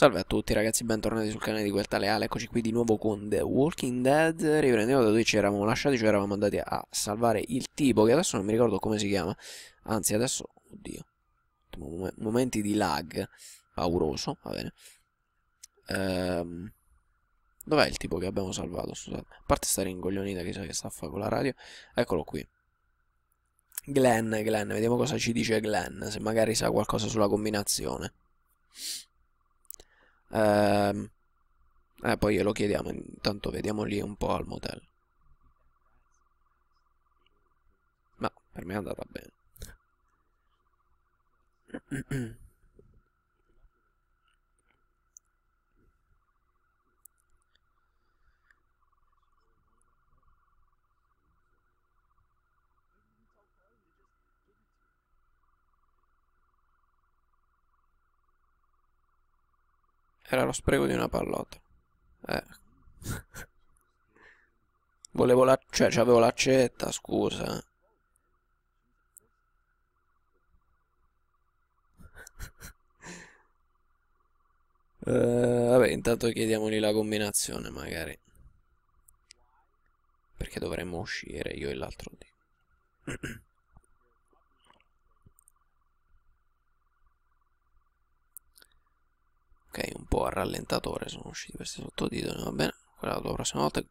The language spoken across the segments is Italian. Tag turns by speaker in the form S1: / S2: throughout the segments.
S1: Salve a tutti ragazzi, bentornati sul canale di Guelta Leale, eccoci qui di nuovo con The Walking Dead Riprendiamo da dove ci eravamo lasciati, ci eravamo andati a salvare il tipo che adesso non mi ricordo come si chiama Anzi adesso, oddio, momenti di lag, pauroso, va bene ehm, Dov'è il tipo che abbiamo salvato, scusate, a parte stare ingoglionita chissà che sta a fare con la radio Eccolo qui Glenn, Glenn, vediamo cosa ci dice Glenn, se magari sa qualcosa sulla combinazione Ehm, eh, poi glielo chiediamo, intanto vediamo lì un po' al motel. Ma per me è andata bene. Era lo spreco di una pallotta. Eh. Volevo la... cioè, c'avevo l'accetta, scusa. Uh, vabbè, intanto chiediamogli la combinazione, magari. Perché dovremmo uscire io e l'altro D. ok un po' a rallentatore sono usciti questi sottotitoli va bene quella la prossima volta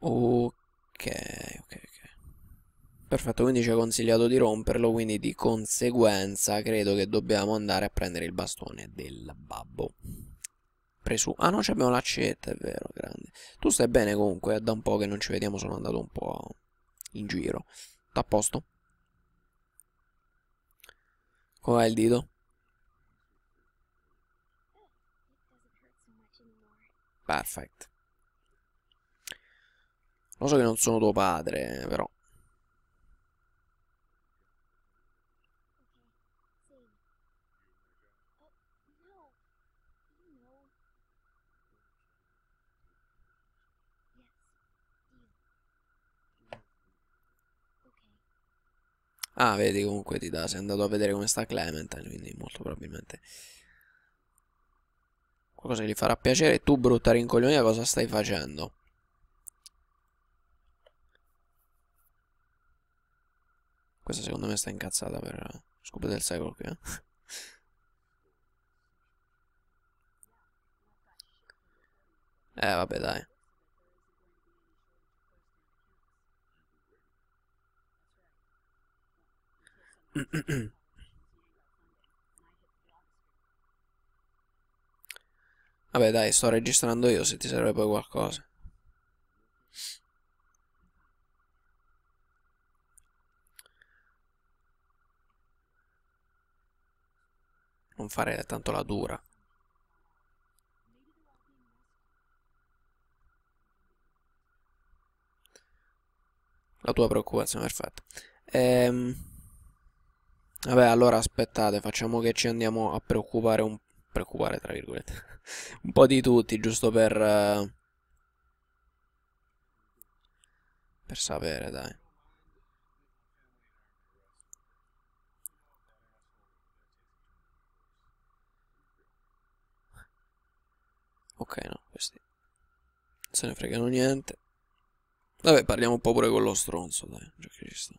S1: Ok, Perfetto, quindi ci ha consigliato di romperlo, quindi di conseguenza credo che dobbiamo andare a prendere il bastone del babbo. Presu ah no, abbiamo l'accetta, è vero, grande. Tu stai bene comunque, è eh, da un po' che non ci vediamo, sono andato un po' in giro. T'ha a posto? Com'è il dito? Perfetto. Lo so che non sono tuo padre, eh, però Ah, vedi, comunque ti dà. Sei andato a vedere come sta Clementine, quindi molto probabilmente... Qualcosa che gli farà piacere. Tu, brutta rincoglionia cosa stai facendo? Questa secondo me sta incazzata per... Scopo del secolo qui, eh? eh, vabbè, dai. Vabbè dai, sto registrando io se ti serve poi qualcosa. Non fare tanto la dura. La tua preoccupazione, perfetto. Ehm... Vabbè, allora aspettate, facciamo che ci andiamo a preoccupare un preoccupare tra virgolette un po' di tutti, giusto per per sapere, dai. Ok, no, questi non se ne fregano niente. Vabbè, parliamo un po' pure con lo stronzo, dai, già che ci sta.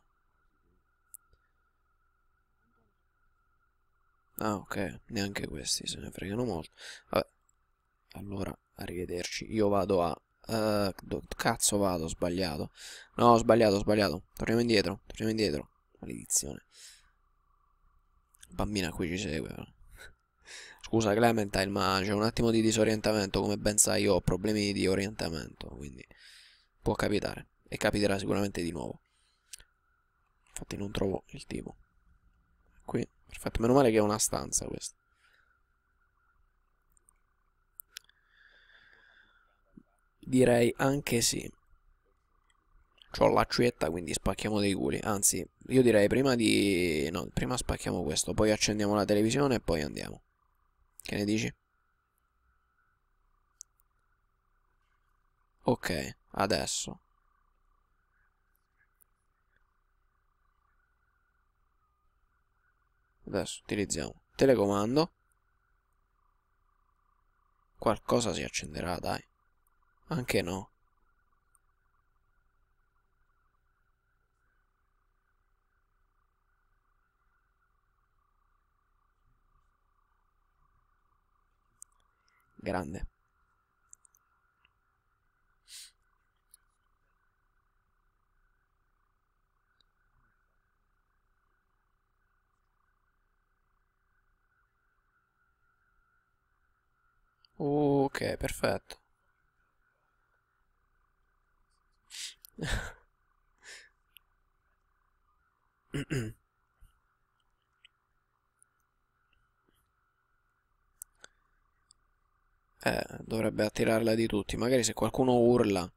S1: Ah, ok, neanche questi se ne fregano molto. Vabbè. Allora, arrivederci. Io vado a... Uh, cazzo vado, ho sbagliato. No, ho sbagliato, ho sbagliato. Torniamo indietro, torniamo indietro. Maledizione. Bambina qui ci segue. Scusa Clementine, ma c'è un attimo di disorientamento. Come ben sai, io ho problemi di orientamento, quindi può capitare. E capiterà sicuramente di nuovo. Infatti non trovo il tipo qui. Perfetto, meno male che è una stanza questa. Direi anche sì. C'ho l'accetta, quindi spacchiamo dei culi. Anzi, io direi prima di... No, prima spacchiamo questo, poi accendiamo la televisione e poi andiamo. Che ne dici? Ok, adesso. adesso utilizziamo telecomando qualcosa si accenderà dai anche no grande Uh, ok, perfetto. eh, dovrebbe attirarla di tutti. Magari se qualcuno urla.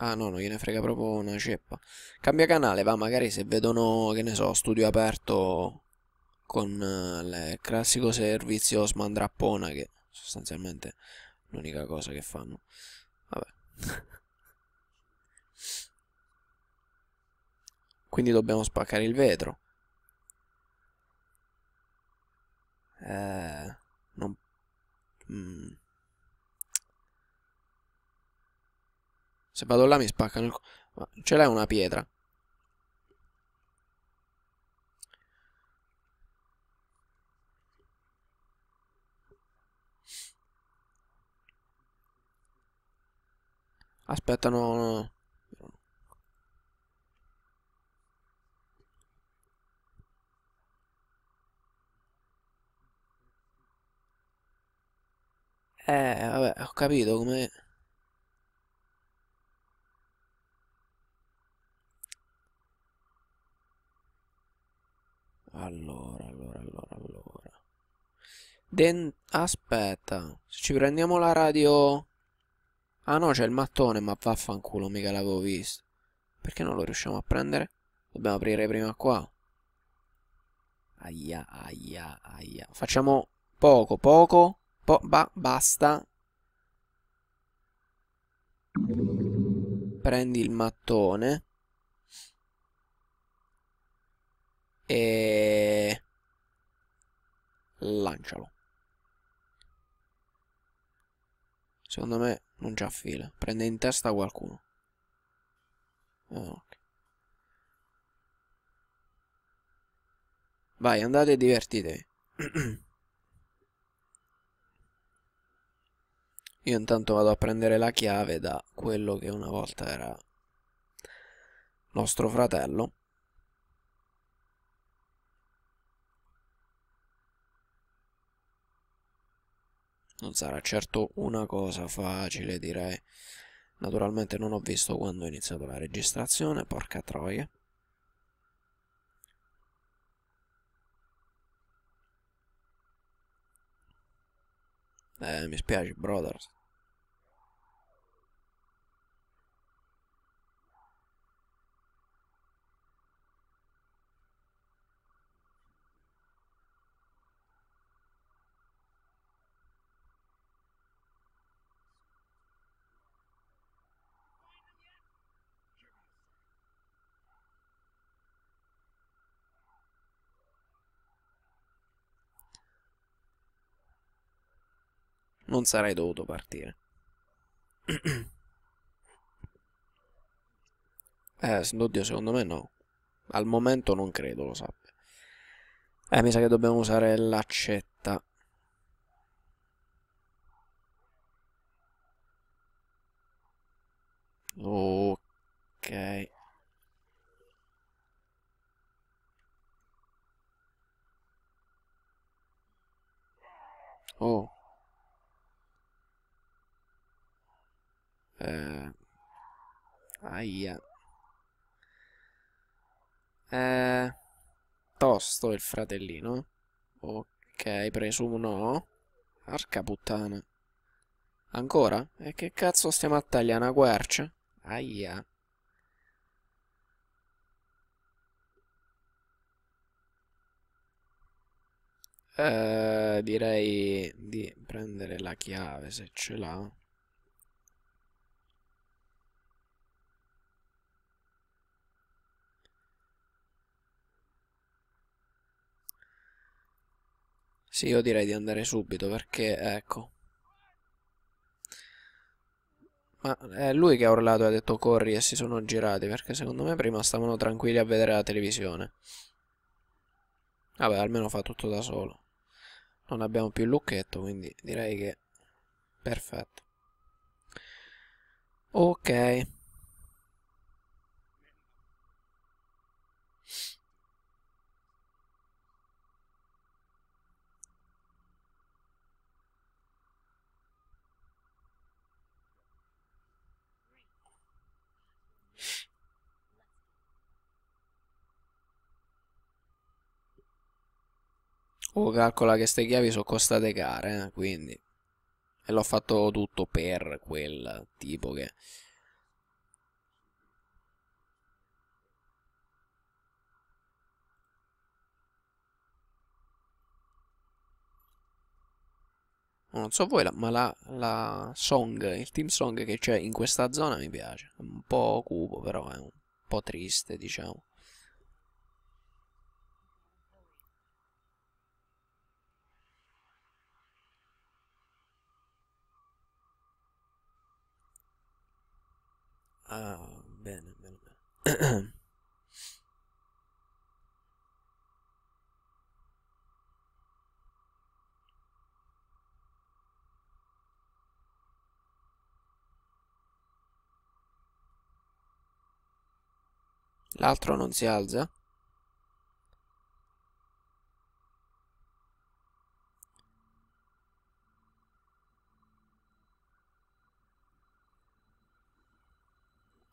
S1: Ah no, non gliene frega proprio una ceppa. Cambia canale, va, magari se vedono, che ne so, studio aperto con il eh, classico servizio smandrappona che sostanzialmente l'unica cosa che fanno. Vabbè. Quindi dobbiamo spaccare il vetro. Eh, non... Mm. Se vado là mi spaccano il... Ce l'hai una pietra? Aspetta, no, no. Eh, vabbè, ho capito come... Allora, allora, allora, allora. Den... Aspetta, se ci prendiamo la radio... Ah no, c'è il mattone, ma vaffanculo, mica l'avevo visto. Perché non lo riusciamo a prendere? Dobbiamo aprire prima qua. Aia, aia, aia. Facciamo poco, poco. Po ba basta. Prendi il mattone. E... Lancialo. Secondo me non c'è fila. Prende in testa qualcuno. Ah, ok. Vai, andate e divertitevi. Io intanto vado a prendere la chiave da quello che una volta era nostro fratello. Non sarà certo una cosa facile, direi. Naturalmente non ho visto quando ho iniziato la registrazione, porca troia. Eh, mi spiace, brothers. non sarei dovuto partire. eh, oddio, secondo me no. Al momento non credo lo sappia. Eh, mi sa che dobbiamo usare l'accetta. Ok. Oh. Aia. Eh, tosto il fratellino. Ok, presumo no. Arca puttana. Ancora? E che cazzo stiamo a tagliare una quercia? Aia. Eh, direi di prendere la chiave se ce l'ha. Sì, io direi di andare subito perché, ecco. Ma è lui che ha urlato e ha detto corri e si sono girati perché secondo me prima stavano tranquilli a vedere la televisione. Vabbè, almeno fa tutto da solo. Non abbiamo più il lucchetto, quindi direi che... Perfetto. Ok. Oh, calcola che queste chiavi sono costate care, eh, quindi. E l'ho fatto tutto per quel tipo che... Non so voi, ma la, la song, il team song che c'è in questa zona mi piace. È un po' cupo, però è un po' triste, diciamo. Ah, bene, bene, bene. L'altro non si alza?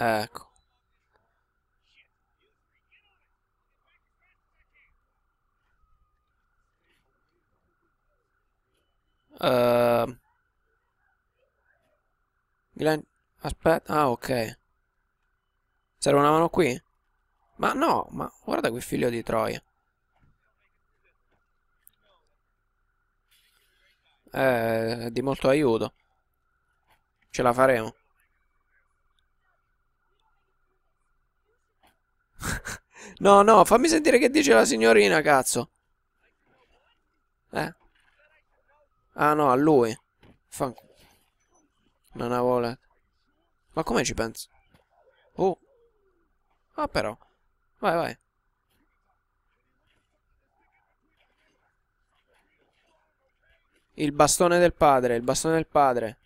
S1: Ecco. Uh, ehm. Glenn, aspetta, ah ok. Serve una mano qui? Ma no, ma guarda quel figlio di Troia. Eh, di molto aiuto. Ce la faremo. no, no, fammi sentire che dice la signorina, cazzo. Eh? Ah no, a lui. Fan... Non ha letto. Ma come ci penso? Oh. Ah però. Vai, vai. Il bastone del padre, il bastone del padre.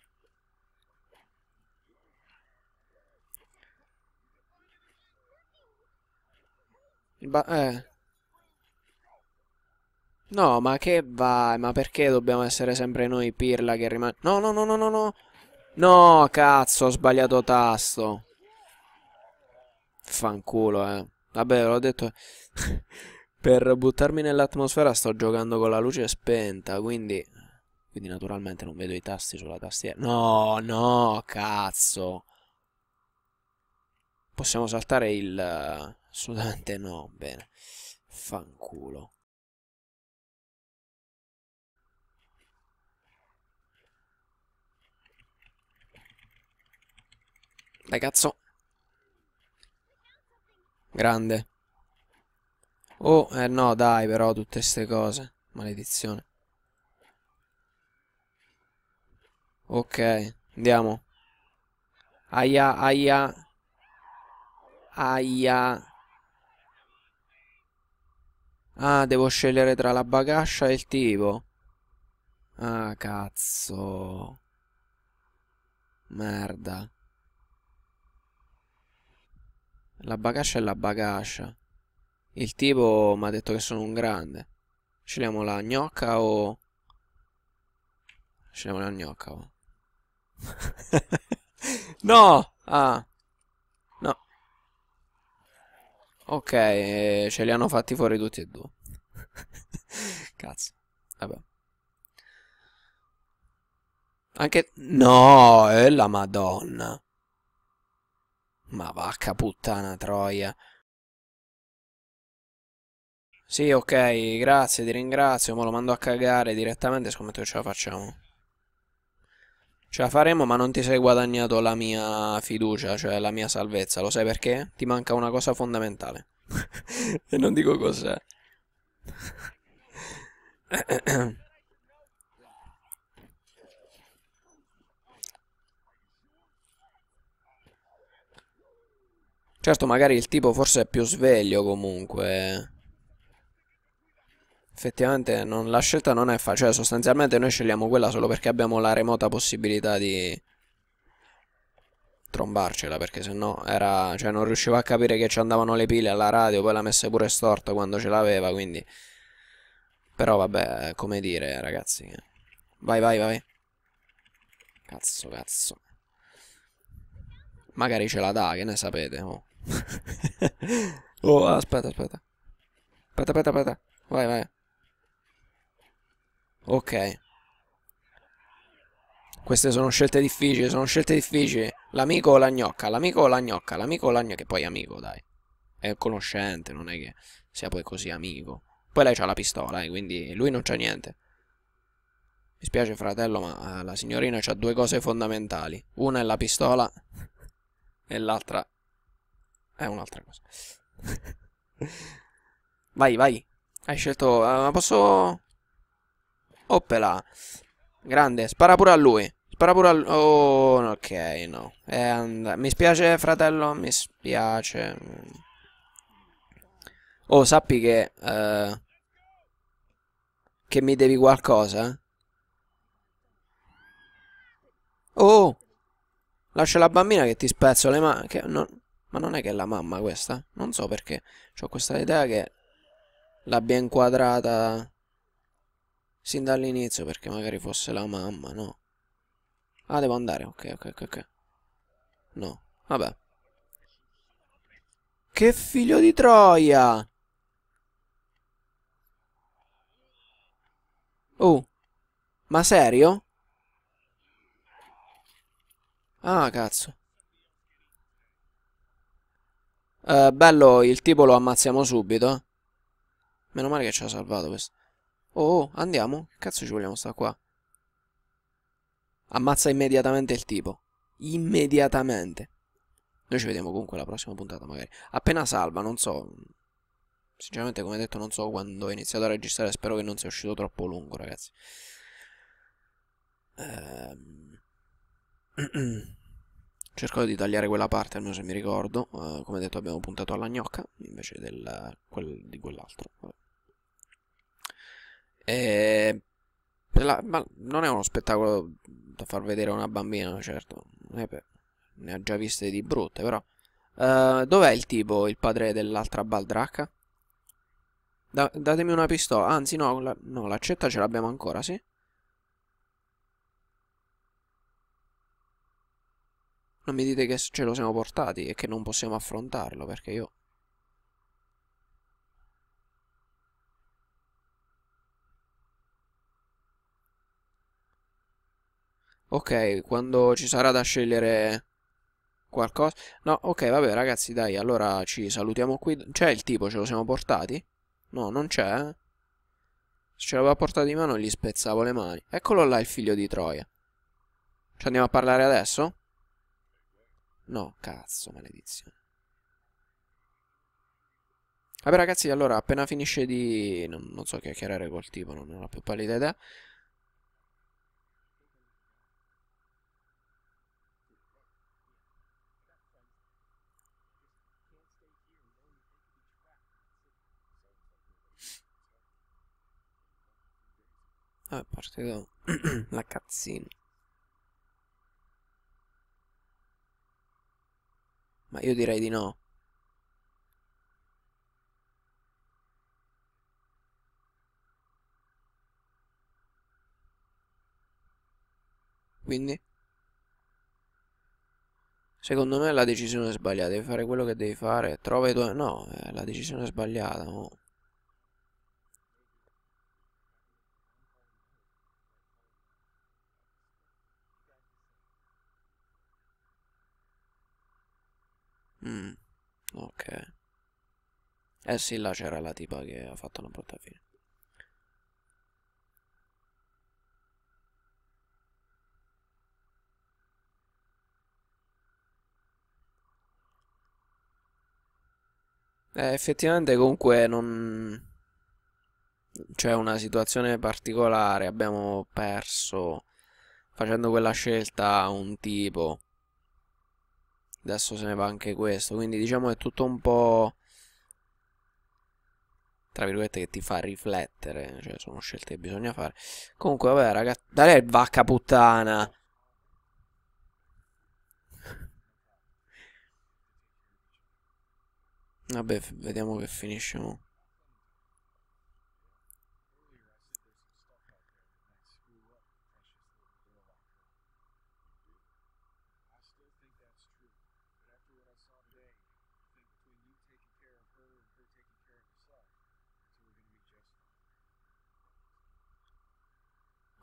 S1: Ba eh. No, ma che vai? Ma perché dobbiamo essere sempre noi pirla che rimane... No, no, no, no, no, no! No, cazzo, ho sbagliato tasto! Fanculo, eh. Vabbè, l'ho detto... per buttarmi nell'atmosfera sto giocando con la luce spenta, quindi... Quindi naturalmente non vedo i tasti sulla tastiera. No, no, cazzo! Possiamo saltare il assolutamente no, bene. Fanculo. Dai cazzo. Grande. Oh, eh no, dai però, tutte ste cose. Maledizione. Ok, andiamo. Aia, aia. Aia. Ah, devo scegliere tra la bagascia e il tipo. Ah, cazzo. Merda. La bagascia è la bagascia. Il tipo mi ha detto che sono un grande. Scegliamo la gnocca o... Scegliamo la gnocca o... Oh. no! Ah. Ok, eh, ce li hanno fatti fuori tutti e due. Cazzo. Vabbè. Anche... No, è la madonna. Ma vacca puttana troia. Sì, ok, grazie, ti ringrazio, ma lo mando a cagare direttamente, scommetto che ce la facciamo. Ce la faremo, ma non ti sei guadagnato la mia fiducia, cioè la mia salvezza. Lo sai perché? Ti manca una cosa fondamentale. e non dico cos'è. certo, magari il tipo forse è più sveglio comunque. Eh effettivamente non, la scelta non è facile, cioè sostanzialmente noi scegliamo quella solo perché abbiamo la remota possibilità di trombarcela perché sennò era, cioè non riuscivo a capire che ci andavano le pile alla radio, poi l'ha messa pure storta quando ce l'aveva, quindi però vabbè, come dire, ragazzi. Eh. Vai, vai, vai. Cazzo, cazzo. Magari ce la dà, che ne sapete, oh. oh, aspetta, aspetta. Aspetta, aspetta, aspetta. Vai, vai. Ok. Queste sono scelte difficili, sono scelte difficili. L'amico o la gnocca? L'amico o la gnocca? L'amico o la gnocca? Che poi è amico, dai. È conoscente, non è che sia poi così amico. Poi lei ha la pistola, eh, quindi lui non c'ha niente. Mi spiace fratello, ma eh, la signorina ha due cose fondamentali. Una è la pistola e l'altra è un'altra cosa. vai, vai. Hai scelto... Uh, posso... Oppela. Grande, spara pure a lui. Spara pure a lui. Oh, ok, no. And... Mi spiace, fratello, mi spiace. Oh, sappi che... Uh... Che mi devi qualcosa? Eh? Oh! Lascia la bambina che ti spezzo le mani. Non... Ma non è che è la mamma questa? Non so perché. Ho questa idea che l'abbia inquadrata sin dall'inizio perché magari fosse la mamma, no? Ah, devo andare, ok, ok, ok. No, vabbè. Che figlio di troia! Oh, ma serio? Ah, cazzo. Eh, bello, il tipo lo ammazziamo subito. Meno male che ci ha salvato questo. Oh, oh, andiamo? Che cazzo ci vogliamo sta qua? Ammazza immediatamente il tipo. Immediatamente. Noi ci vediamo comunque la prossima puntata magari. Appena salva, non so... Sinceramente come detto non so quando ho iniziato a registrare, spero che non sia uscito troppo lungo ragazzi. Ehm... Cerco di tagliare quella parte, almeno se mi ricordo. Uh, come detto abbiamo puntato alla gnocca invece del, quel, di quell'altro. E... La... Ma non è uno spettacolo da far vedere a una bambina, certo. Per... Ne ha già viste di brutte, però. Uh, dov'è il tipo, il padre dell'altra baldracca? Da datemi una pistola. Anzi, no, la no l'accetta ce l'abbiamo ancora, sì? Non mi dite che ce lo siamo portati e che non possiamo affrontarlo, perché io... Ok, quando ci sarà da scegliere qualcosa... No, ok, vabbè ragazzi, dai, allora ci salutiamo qui. C'è il tipo, ce lo siamo portati? No, non c'è, eh? Se ce l'aveva portato in mano gli spezzavo le mani. Eccolo là il figlio di Troia. Ci andiamo a parlare adesso? No, cazzo, maledizione. Vabbè ragazzi, allora appena finisce di... Non, non so chiacchierare col tipo, non, ho la più pallida idea. Ah, partito la cazzina. Ma io direi di no. Quindi? Secondo me la decisione è sbagliata, devi fare quello che devi fare, trova i tuoi... No, è eh, la decisione è sbagliata. Oh. Mm, ok. Eh sì, là c'era la tipa che ha fatto una brutta fine. Eh, effettivamente comunque non... C'è una situazione particolare, abbiamo perso facendo quella scelta un tipo adesso se ne va anche questo quindi diciamo è tutto un po' tra virgolette che ti fa riflettere cioè sono scelte che bisogna fare comunque vabbè ragazzi dai vacca puttana vabbè vediamo che finisce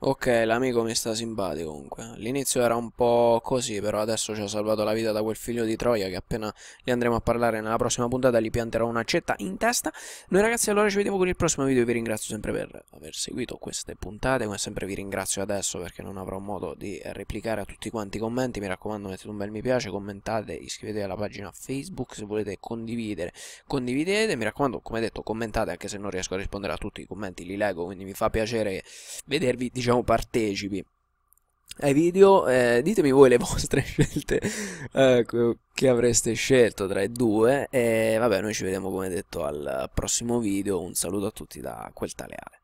S1: Ok, l'amico mi sta simpatico comunque. All'inizio era un po' così, però adesso ci ha salvato la vita da quel figlio di Troia che appena gli andremo a parlare nella prossima puntata gli pianterò una cetta in testa. Noi ragazzi allora ci vediamo con il prossimo video, vi ringrazio sempre per aver seguito queste puntate, come sempre vi ringrazio adesso perché non avrò modo di replicare a tutti quanti i commenti, mi raccomando mettete un bel mi piace, commentate, iscrivetevi alla pagina Facebook se volete condividere, condividete, mi raccomando come detto commentate anche se non riesco a rispondere a tutti i commenti, li leggo, quindi mi fa piacere vedervi, diciamo diciamo, partecipi ai video. Eh, ditemi voi le vostre scelte eh, che avreste scelto tra i due. E vabbè, noi ci vediamo come detto al prossimo video. Un saluto a tutti da quel taleale.